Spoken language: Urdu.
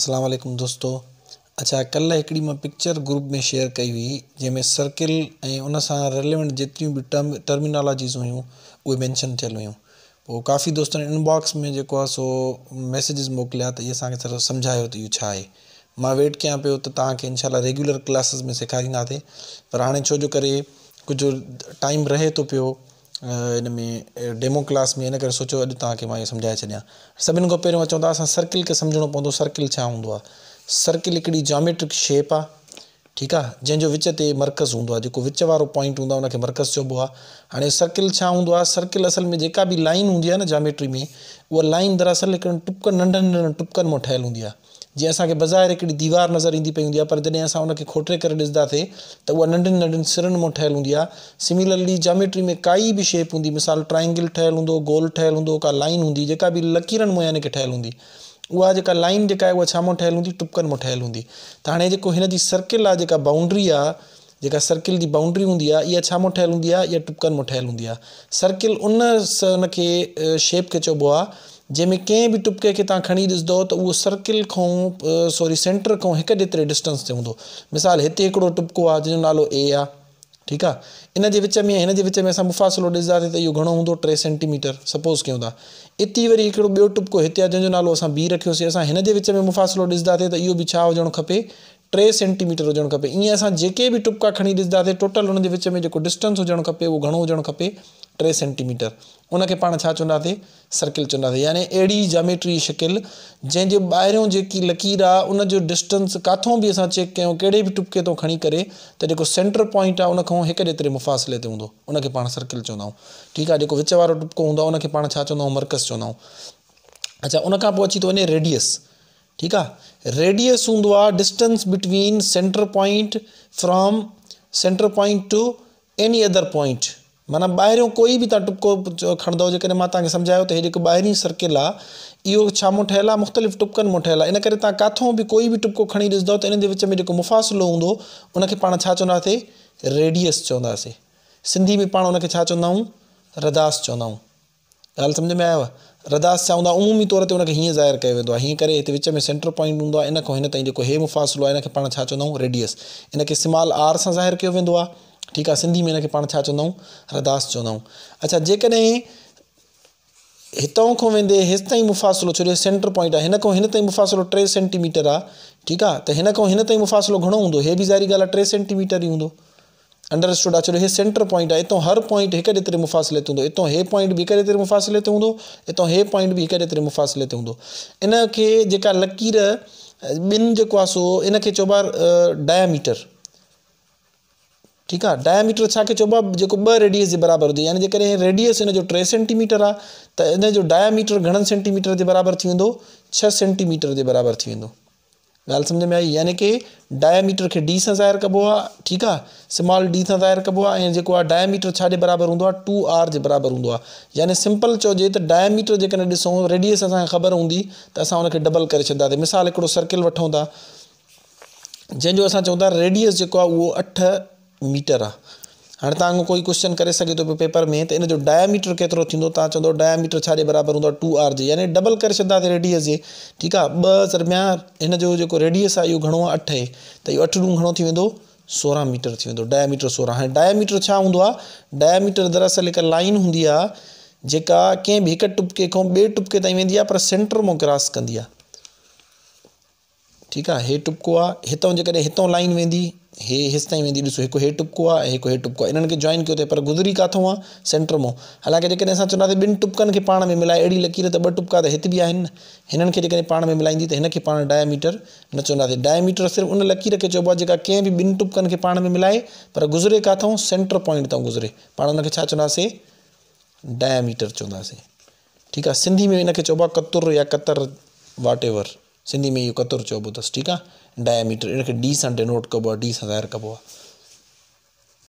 السلام علیکم دوستو اچھا کل ایک پکچر گروپ میں شیئر کی سرکل ایسا ریلوینٹ جتری بھی ٹم ٹرمینالج ہوئے مینشن تھل کافی دوستوں انباکس میں جو میسجز موکلیا تو یہ اگر سمجھاؤ تو یہ ویٹ کیاں پی تو ان شاء اللہ ریگلر کلسز میں سکھاری چھو جو کرائم رہے تو پی इन में डेमो क्लास में इन करे सोचियो अॼु तव्हांखे मां इहो सम्झाए छॾियां सभिनि खां पहिरियों चवंदा असां सर्किल खे सम्झणो पवंदो सर्किल छा हूंदो आहे सर्किल हिकिड़ी जामेट्रिक शेप आहे ठीकु आहे जंहिंजो विच ते मर्कज़ हूंदो आहे जेको विच वारो पॉइंट हूंदो आहे उनखे मर्कज़ चइबो आहे हाणे सर्किल छा हूंदो आहे सर्किल असल में जेका बि लाइन हूंदी आहे न जामेट्री में उहा लाइन दरअसल हिकिड़नि टुपकनि नंढनि नंढनि टुपकनि मां ठहियलु हूंदी आहे جی اصل بازار ایکڑی دیوار نظر انی پی ہوں پر جدید کھوٹرے کرنڈین ننڈین سروں میں ٹل ہوں سملرلی جامیٹری میں کئی بھی شیپ ہوں مثال ٹرائنگل ٹیل ہوں گول ٹھل ہوں کا لائن ہوں جا بھی لکیر می یعنی کے ٹل ہوں اب لائن جائے ٹل ٹکن میں ٹھل ہوں ہاں سرکل ہے باؤنڈری ہے سرکل کی باؤنڈری ہوں یہ ٹھل ہوں یہ ٹوپکن میں ٹھل ہوں سرکل ان س شپ کے چب جی میں کئی بھی ٹککے کے تمام کھڑی جسدو تو او سرکل کو سواری سینٹر کو ایک جیتری ڈسٹینس سے ہوں مثال ہتھے ایکڑو ٹپکو آ جنو نالو اے ہے ٹھیک ہے ان کے وچ میں ان کے وک میں مفاصلوس ہوں ٹے سینٹی میٹر سپوز کیوں گا اتنی ویری بہت ٹبکہ جنوب نالوس بی رکھو سی وفاصلوسے تو او ہوجن ٹے سینٹی میٹر ہوجن کبے یہ بھی ٹکا کھڑی ٹوٹل میں ڈسٹینس ہوجن گھنٹوں سینٹیمیٹر ان کے پاس چونسے سرکل چونس یعنی اڑی جامیٹری شکل جن کے باعن جو لکیر ہے انجو ڈسٹینس کاتھوں بھی چیک کروں کہڑے بھی ٹوپکے تو کھڑی تو جو سینٹر پوائنٹ آپ ایک جیت مفاصلے سے ہوں ان کے پا سرکل چوندا ٹھیک ہے وچو والا ٹپکوں ہوں ان کے پاس چون مرکز چوناؤں اچھا انیڈیس ٹھیک ہے ریڈیس ہوں distance between centre point from centre point to any other point مانا باہر کوئی بھی تم ٹوبک چھدے سمجھا تو یہ باری سرکل آپ ٹھلف ٹوکن میں ٹھیل ہے انکر کاتوں بھی کوئی بھی ٹُبک کھڑی ڈسدو تو ان کے ویچ میں مفاصلو ہوں ان کے پاڑ چوندے ریڈیس چوندے سی پان ان چھوں ردس چوہانا غال سمجھ میں آیا ہے ردس چاہ عمومی طور پر ہیر ظاہر کیا وینٹر پوائنٹ ہوں ان کو یہ مفاصلو پانچ چون ریڈیس ان کے اسمال آر سے ظاہر کیا ویسے ٹھیک ہے سی میں پڑھ چاؤں ارداس چوندا اچھا جتوں کو ودے اسفاصل چلو سینٹر پوائنٹ ہے مفاصلو ٹے سینٹی میٹر ہے ٹھیک ہے تو ان کو مفاصل گھوڑا ہوں یہ بھی زہری گال سینٹی میٹر ہی ہوں انڈرسٹوڈ آ چلے یہ سینٹر پوائنٹ ہے تو ہر پوائنٹ ایک جیترے مفاصلے تک اتوں یہ پوائنٹ بھی ایک ایتر مفاصلے ہوں یہ پوائنٹ بھی ایک جیتیں مفاصلے ہوں ان کے لکیر بن جن کے چوبار ڈائیا میٹر ٹھیک ہے ڈائمیٹر کے چوبی ب ریڈیس کے برابر ہو ریڈیس ان سینٹی میٹر ہے تو انہوں ڈائمیٹر گھن سینٹی میٹر کے برابر چھ سینٹی میٹر کے برابر تیوال سمجھ میں آئی یعنی کہ ڈائمیٹر کے ڈی سے زائ کہ کرب ہے ٹھیک ہے سمال ڈی سے زائر کرب ہے ڈائمیٹر چاہے برابر ہوں ٹو آر برابر ہوں یعنی سمپل چوجی تو ڈائمیٹر کنسوں ریڈیس ابر ہوں تو اُسے ڈبل کر مثال ایک سرکل واٹوں جنوب اصل چوندہ ریڈیس جو اٹھ میٹر ہے ہاں تا کوئی کوشچن کر سکے تو پہ پیپر میں تو ان ڈائمیٹر کیتروں چائمیٹر برابر ہوں ٹو آر جی یعنی ڈبل کر سات ریڈیس سے ٹھیک ہے بسرمیاں ان ریڈیس ہے یہ گھوڑا اٹھ ہے تو یہ اٹھ ڈوں گھڑوں سورہ میٹر ڈائمیٹر سورہ ہر ڈائمیٹر ہوں ڈائیاٹر دراصل ایک لائن ہوں جکا کبکے کو بے ٹکے تک ویسے سینٹر میں کاس کری ٹھیک ہے یہ ٹبکو آتوں کے لائن وی یہ اسی ڈسو ایک یہ ٹبکو ہے کو یہ ٹکا ان کے جوائن کو تھی پر گزری کاتوں آ سینٹر میں حالانکہ جیسے چند بن ٹکن کے پا میں ملائے اڑی لکیر تو بکا تو اتنے بھی ہیں پڑھ میں ملائی تو ان کے پا ڈائمیٹر نہ چوندے ڈائمیٹر صرف ان لکیر کے چوبا کن ٹبکن کے پا میں ملائے پر گزرے کاتوں سینٹر پوائنٹ تزرے پا ان کے چند ڈائمیٹر چوندے ٹھیک ہے سی میں ان کے چاہ قتر یا قطر واٹےو سنڈی میں یہ قطر چس ٹھیک ہے ڈائمیٹر ان یعنی کے ڈی سے ڈینوٹ کبوب ہے ڈی سے زائر کرب ہے